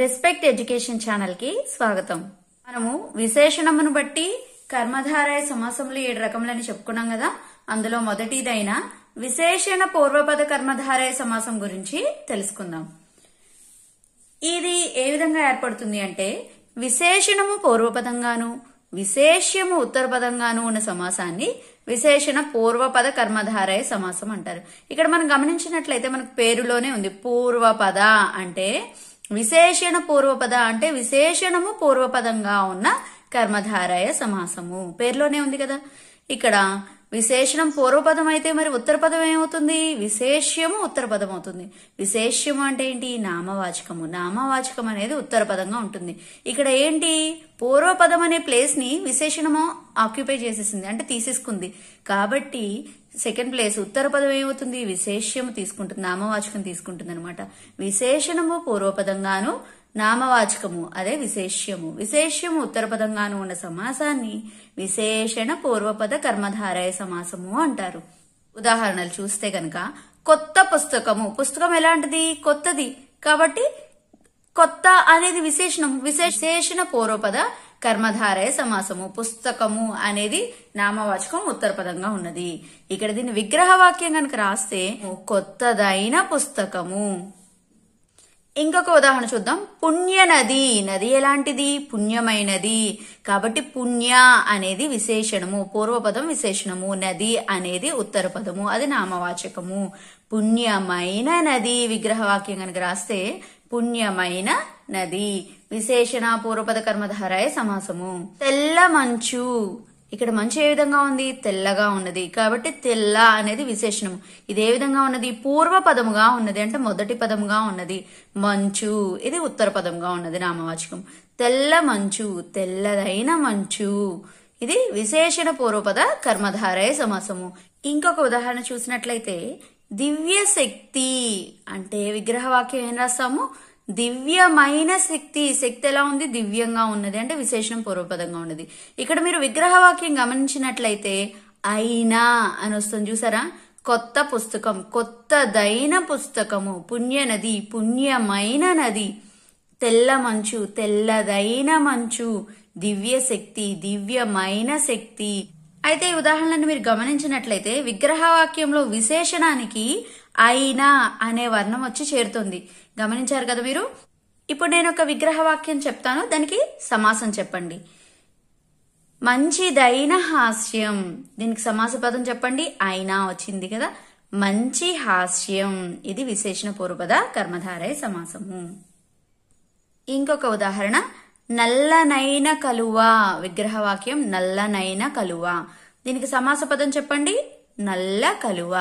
respect education channel కి స్వాగతం మనము విశేషణమును బట్టి కర్మధారాయ సమాసములు ఏడు రకములని చెప్పుకున్నాం కదా అందులో మొదటిదైన విశేషణ పూర్వపద కర్మధారాయ సమాసం గురించి తెలుసుకుందాం ఇది ఏ విధంగా ఏర్పడుతుంది అంటే విశేషణము పూర్వపదంగాను విశేష్యము ఉత్తరపదంగాను ఉన్న సమాసాన్ని విశేషణ పూర్వపద కర్మధారయ సమాసం అంటారు ఇక్కడ మనం గమనించినట్లయితే మనకు పేరులోనే ఉంది పూర్వపద అంటే విశేషణ పూర్వపద అంటే విశేషణము పూర్వపదంగా ఉన్న కర్మధారయ సమాసము పేర్లోనే ఉంది కదా ఇక్కడ విశేషణం పూర్వపదం అయితే మరి ఉత్తర పదం ఏమవుతుంది విశేష్యము ఉత్తర పదం అవుతుంది విశేష్యము అంటే ఏంటి నామవాచకము నామవాచకం అనేది ఉత్తర పదంగా ఉంటుంది ఇక్కడ ఏంటి పూర్వపదం అనే ప్లేస్ ని విశేషణము ఆక్యుపై చేసేసింది అంటే తీసేసుకుంది కాబట్టి సెకండ్ ప్లేస్ ఉత్తర పదం ఏమవుతుంది విశేష్యము తీసుకుంటుంది నామవాచకం తీసుకుంటుంది అనమాట విశేషణము పూర్వపదంగాను నామవాచకము అదే విశేష్యము విశేష్యము ఉత్తరపదంగాను ఉన్న సమాసాన్ని విశేషణ పూర్వపద కర్మధారయ సమాసము అంటారు ఉదాహరణలు చూస్తే గనక కొత్త పుస్తకము పుస్తకం ఎలాంటిది కొత్తది కాబట్టి కొత్త అనేది విశేషణం విశేషణ పూర్వపద కర్మధారయ సమాసము పుస్తకము అనేది నామవాచకం ఉత్తరపదంగా ఉన్నది ఇక్కడ దీన్ని వాక్యం కనుక రాస్తే కొత్తదైన పుస్తకము ఇంకొక ఉదాహరణ చూద్దాం పుణ్య నది నది ఎలాంటిది పుణ్యమైనది కాబట్టి పుణ్య అనేది విశేషణము పూర్వపదం విశేషణము నది అనేది ఉత్తర పదము అది నామవాచకము పుణ్యమైన నది విగ్రహవాక్యం కనుక రాస్తే పుణ్యమైన నది విశేషణ పూర్వపద కర్మధారాయ సమాసము తెల్ల మంచు ఇక్కడ మంచు ఏ విధంగా ఉంది తెల్లగా ఉన్నది కాబట్టి తెల్ల అనేది విశేషణం ఇది ఏ విధంగా ఉన్నది పూర్వ పదముగా ఉన్నది అంటే మొదటి పదముగా ఉన్నది మంచు ఇది ఉత్తర పదంగా ఉన్నది నామవాచకం తెల్ల మంచు తెల్లదైన మంచు ఇది విశేషణ పూర్వపద కర్మధారయ సమాసము ఇంకొక ఉదాహరణ చూసినట్లయితే దివ్య శక్తి అంటే విగ్రహ వాక్యం ఏం రాస్తాము దివ్యమైన శక్తి శక్తి ఎలా ఉంది దివ్యంగా ఉన్నది అంటే విశేషణం పూర్వపదంగా ఉన్నది ఇక్కడ మీరు విగ్రహవాక్యం గమనించినట్లయితే అయినా అని వస్తుంది చూసారా కొత్త పుస్తకం కొత్తదైన పుస్తకము పుణ్య నది పుణ్యమైన నది తెల్ల మంచు తెల్లదైన మంచు దివ్య శక్తి దివ్యమైన శక్తి అయితే ఈ ఉదాహరణను మీరు గమనించినట్లయితే విగ్రహవాక్యంలో విశేషణానికి అయినా అనే వర్ణం వచ్చి చేరుతుంది గమనించారు కదా మీరు ఇప్పుడు నేను ఒక విగ్రహ వాక్యం చెప్తాను దానికి సమాసం చెప్పండి మంచిదైన హాస్యం దీనికి సమాస పదం చెప్పండి అయినా వచ్చింది కదా మంచి హాస్యం ఇది విశేషణ పూర్వపద కర్మధారయ సమాసము ఇంకొక ఉదాహరణ నల్లనైన కలువ విగ్రహవాక్యం నల్లనైన కలువ దీనికి సమాస పదం చెప్పండి నల్ల కలువ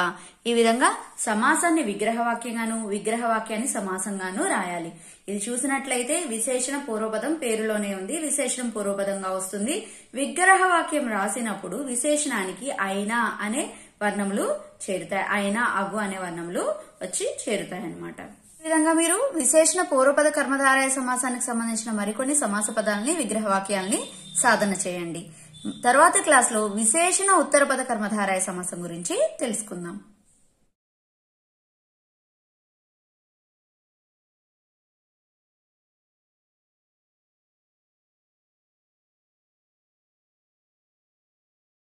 ఈ విధంగా సమాసాన్ని విగ్రహవాక్యంగాను విగ్రహవాక్యాన్ని సమాసంగాను రాయాలి ఇది చూసినట్లయితే విశేషణ పూర్వపదం పేరులోనే ఉంది విశేషణం పూర్వపదంగా వస్తుంది విగ్రహవాక్యం రాసినప్పుడు విశేషణానికి అయినా అనే వర్ణములు చేరుతాయి అయినా అగు అనే వర్ణములు వచ్చి చేరుతాయి అన్నమాట ఈ విధంగా మీరు విశేషణ పూర్వపద కర్మధారాయ సమాసానికి సంబంధించిన మరికొన్ని సమాస పదాలని వాక్యాలని సాధన చేయండి తర్వాత క్లాస్లో విశేషణ ఉత్తర పద కర్మధారాయ సమాసం గురించి తెలుసుకుందాం